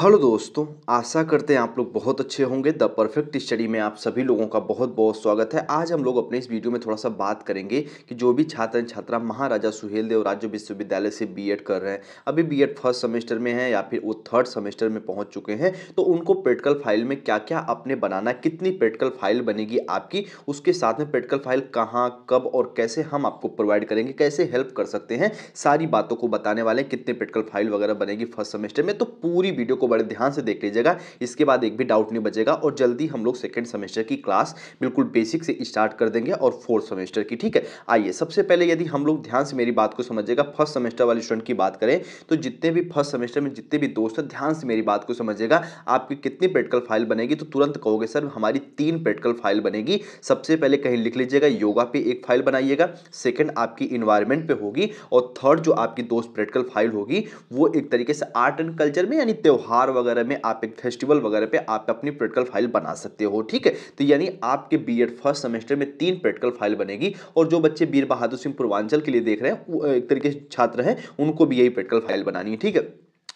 hello दोस्तों आशा करते हैं आप लोग बहुत अच्छे होंगे द परफेक्ट स्टडी में आप सभी लोगों का बहुत बहुत स्वागत है आज हम लोग अपने इस वीडियो में थोड़ा सा बात करेंगे कि जो भी छात्र छात्रा महाराजा सुहेलदेव राज्य विश्वविद्यालय से बीएड कर रहे हैं अभी बीएड फर्स्ट सेमेस्टर में है या फिर वो थर्ड सेमेस्टर में पहुँच चुके हैं तो उनको प्रैक्टिकल फाइल में क्या क्या अपने बनाना कितनी प्रैक्टिकल फाइल बनेगी आपकी उसके साथ में प्रैक्टिकल फाइल कहाँ कब और कैसे हम आपको प्रोवाइड करेंगे कैसे हेल्प कर सकते हैं सारी बातों को बताने वाले कितने प्रैक्टिकल फाइल वगैरह बनेगी फर्स्ट सेमेस्टर में तो पूरी वीडियो को को बड़े ध्यान से देख लीजिएगा इसके बाद एक भी डाउट नहीं बचेगा और जल्दी हम लोग सेकेंड सेमेस्टर की क्लास बिल्कुल बेसिक से स्टार्ट कर देंगे और फोर्थ सेमेस्टर की ठीक है आइए सबसे पहले यदि हम लोग ध्यान से मेरी बात को समझिएगा फर्स्ट सेमेस्टर वाले स्टूडेंट की बात करें तो जितने भी फर्स्ट सेमेस्टर में जितने भी दोस्त हैं ध्यान से मेरी बात को समझिएगा आपकी कितनी प्रैक्टिकल फाइल बनेगी तो तुरंत कहोगे सर हमारी तीन प्रैक्टिकल फाइल बनेगी सबसे पहले कहीं लिख लीजिएगा योगा पे एक फाइल बनाइएगा सेकंड आपकी इन्वायरमेंट पे होगी और थर्ड जो आपकी दोस्त प्रैक्टिकल फाइल होगी वो एक तरीके से आर्ट एंड कल्चर में यानी त्यौहार त्यौहार वगैरह में आप एक फेस्टिवल वगैरह पे आप अपनी प्रैक्टिकल फाइल बना सकते हो ठीक है तो यानी आपके बी फर्स्ट सेमेस्टर में तीन प्रैक्टिकल फाइल बनेगी और जो बच्चे वीर बहादुर सिंह पूर्वांचल के लिए देख रहे हैं एक तरीके से छात्र हैं उनको भी यही प्रैक्टिकल फाइल बनानी है ठीक है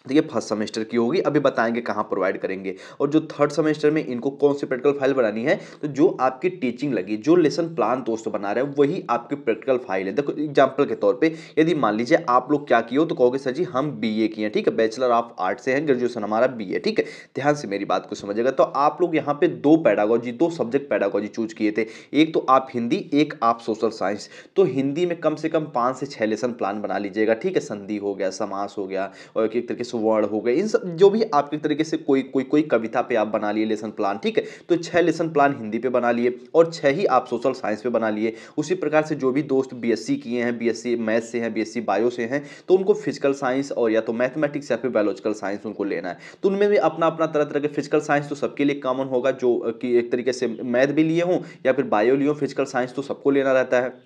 तो ये फर्स्ट सेमेस्टर की होगी अभी बताएंगे कहाँ प्रोवाइड करेंगे और जो थर्ड सेमेस्टर में इनको कौन सी प्रैक्टिकल फाइल बनानी है तो जो आपकी टीचिंग लगी जो लेसन प्लान दोस्तों बना रहे हैं वही आपकी प्रैक्टिकल फाइल है देखो एग्जाम्पल के तौर पे यदि मान लीजिए आप लोग क्या किए हो तो कहोगे सर जी हम बी ए किए हैं ठीक है बैचलर ऑफ आर्ट से हैं ग्रेजुएसन हमारा बी ए ठीक है ध्यान से मेरी बात को समझेगा तो आप लोग यहाँ पर दो पैडागोजी दो सब्जेक्ट पैडागोजी चूज किए थे एक तो आप हिंदी एक आप सोशल साइंस तो हिंदी में कम से कम पाँच से छः लेसन प्लान बना लीजिएगा ठीक है संधि हो गया समास हो गया और एक तरीके वर्ड हो गए इन सब जो भी आपके तरीके से कोई कोई कोई कविता पे आप बना लिए लेसन प्लान ठीक है तो छह लेसन प्लान हिंदी पे बना लिए और छह ही आप सोशल साइंस पे बना लिए उसी प्रकार से जो भी दोस्त बीएससी किए हैं बीएससी मैथ से हैं बीएससी बायो से हैं तो उनको फिजिकल साइंस और या तो मैथमेटिक्स या फिर बायोलॉजिकल साइंस उनको लेना है तो उनमें भी अपना अपना तरह तरह के फिजिकल साइंस तो सबके लिए कॉमन होगा जो कि एक तरीके से मैथ भी लिए हों या फिर बायो लिए हों फिजिकल साइंस तो सबको लेना रहता है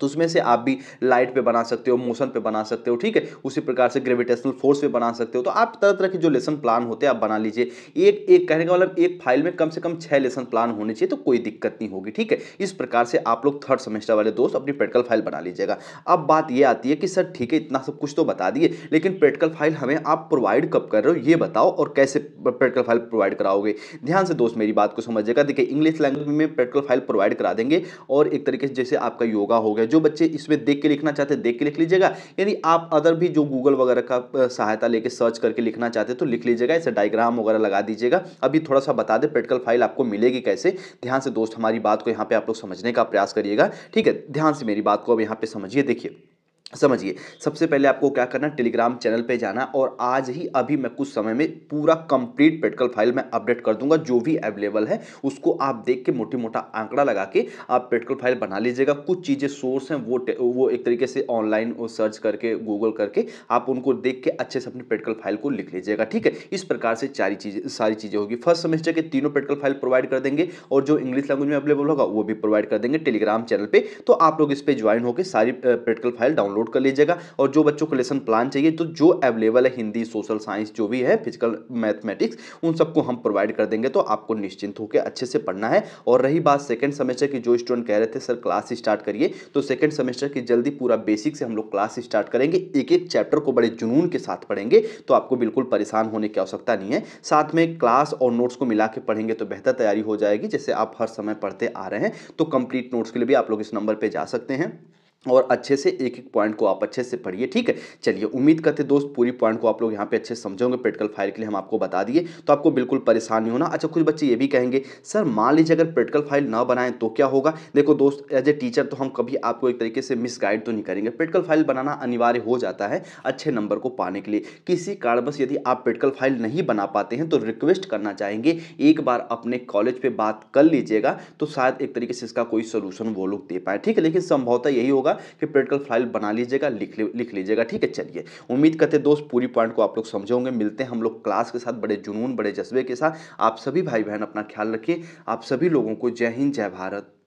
तो उसमें से आप भी लाइट पे बना सकते हो मोशन पे बना सकते हो ठीक है उसी प्रकार से ग्रेविटेशनल फोर्स पे बना सकते हो तो आप तरह तरह के जो लेसन प्लान होते हैं आप बना लीजिए एक एक कहने का मतलब एक फाइल में कम से कम छः लेसन प्लान होने चाहिए तो कोई दिक्कत नहीं होगी ठीक है इस प्रकार से आप लोग थर्ड सेमेस्टर वाले दोस्त अपनी प्रैक्टिकल फाइल बना लीजिएगा अब बात ये आती है कि सर ठीक है इतना सब कुछ तो बता दिए लेकिन प्रैक्टिकल फाइल हमें आप प्रोवाइड कब कर रहे हो ये बताओ और कैसे प्रैक्टिकल फाइल प्रोवाइड कराओगे ध्यान से दोस्त मेरी बात को समझिएगा देखिए इंग्लिश लैंग्वेज में प्रैक्टिकल फाइल प्रोवाइड करा देंगे और एक तरीके से जैसे आपका योगा हो गया जो बच्चे इसमें देख के लिखना चाहते हैं देख के लिख लीजिएगा यदि आप अदर भी जो गूगल वगैरह का सहायता लेके सर्च करके लिखना चाहते हैं तो लिख लीजिएगा ऐसे डायग्राम वगैरह लगा दीजिएगा अभी थोड़ा सा बता दें प्रैक्टिकल फाइल आपको मिलेगी कैसे ध्यान से दोस्त हमारी बात को यहाँ पर आप लोग समझने का प्रयास करिएगा ठीक है ध्यान से मेरी बात को अब यहाँ पर समझिए देखिए समझिए सबसे पहले आपको क्या करना टेलीग्राम चैनल पे जाना और आज ही अभी मैं कुछ समय में पूरा कंप्लीट प्रैक्टिकल फाइल मैं अपडेट कर दूंगा जो भी अवेलेबल है उसको आप देख के मोटी मोटा आंकड़ा लगा के आप पेटकल फाइल बना लीजिएगा कुछ चीज़ें सोर्स हैं वो वो एक तरीके से ऑनलाइन सर्च करके गूगल करके आप उनको देख के अच्छे से अपनी प्रैक्टिकल फाइल को लिख लीजिएगा ठीक है इस प्रकार से चारी चीज़ें सारी चीज़ें होगी फर्स्ट सेमेस्टर के तीनों प्रैक्टिकल फाइल प्रोवाइड कर देंगे और जो इंग्लिश लैंग्वेज में अवेलेबल होगा वो भी प्रोवाइड कर देंगे टेलीग्राम चैनल पर तो आप लोग इस पर ज्वाइन होकर सारी प्रैक्टिकल फाइल डाउनलोड डाउनलोड कर लीजिएगा और जो बच्चों को लेसन प्लान चाहिए तो जो अवेलेबल है हिंदी सोशल साइंस जो भी है फिजिकल मैथमेटिक्स उन सबको हम प्रोवाइड कर देंगे तो आपको निश्चिंत होकर अच्छे से पढ़ना है और रही बात सेकेंड सेमेस्टर की जो स्टूडेंट कह रहे थे सर क्लास स्टार्ट करिए तो सेकेंड सेमेस्टर की जल्दी पूरा बेसिक से हम लोग क्लास स्टार्ट करेंगे एक एक चैप्टर को बड़े जुनून के साथ पढ़ेंगे तो आपको बिल्कुल परेशान होने की आवश्यकता नहीं है साथ में क्लास और नोट्स को मिला के पढ़ेंगे तो बेहतर तैयारी हो जाएगी जैसे आप हर समय पढ़ते आ रहे हैं तो कंप्लीट नोट्स के लिए भी आप लोग इस नंबर पर जा सकते हैं और अच्छे से एक एक पॉइंट को आप अच्छे से पढ़िए ठीक है चलिए उम्मीद करते दोस्त पूरी पॉइंट को आप लोग यहाँ पे अच्छे से समझोगे प्रैक्टिकल फाइल के लिए हम आपको बता दिए तो आपको बिल्कुल परेशान नहीं होना अच्छा कुछ बच्चे ये भी कहेंगे सर मान लीजिए अगर प्रैक्टिकल फाइल ना बनाएं तो क्या होगा देखो दोस्त एज ए टीचर तो हम कभी आपको एक तरीके से मिस गाइड तो नहीं करेंगे प्रैक्टिकल फाइल बनाना अनिवार्य हो जाता है अच्छे नंबर को पाने के लिए किसी कारणवश यदि आप प्रैक्टिकल फाइल नहीं बना पाते हैं तो रिक्वेस्ट करना चाहेंगे एक बार अपने कॉलेज पर बात कर लीजिएगा तो शायद एक तरीके से इसका कोई सोल्यूशन वो लोग दे पाए ठीक है लेकिन संभवतः यही होगा होगा कि प्रैक्टिकल फाइल बना लीजिएगा लिख लिख लीजिएगा ठीक है चलिए उम्मीद करते दोस्त पूरी पॉइंट को आप लोग समझे होंगे मिलते हैं हम लोग क्लास के साथ बड़े जुनून बड़े जज्बे के साथ आप सभी भाई बहन अपना ख्याल रखिए आप सभी लोगों को जय हिंद जय भारत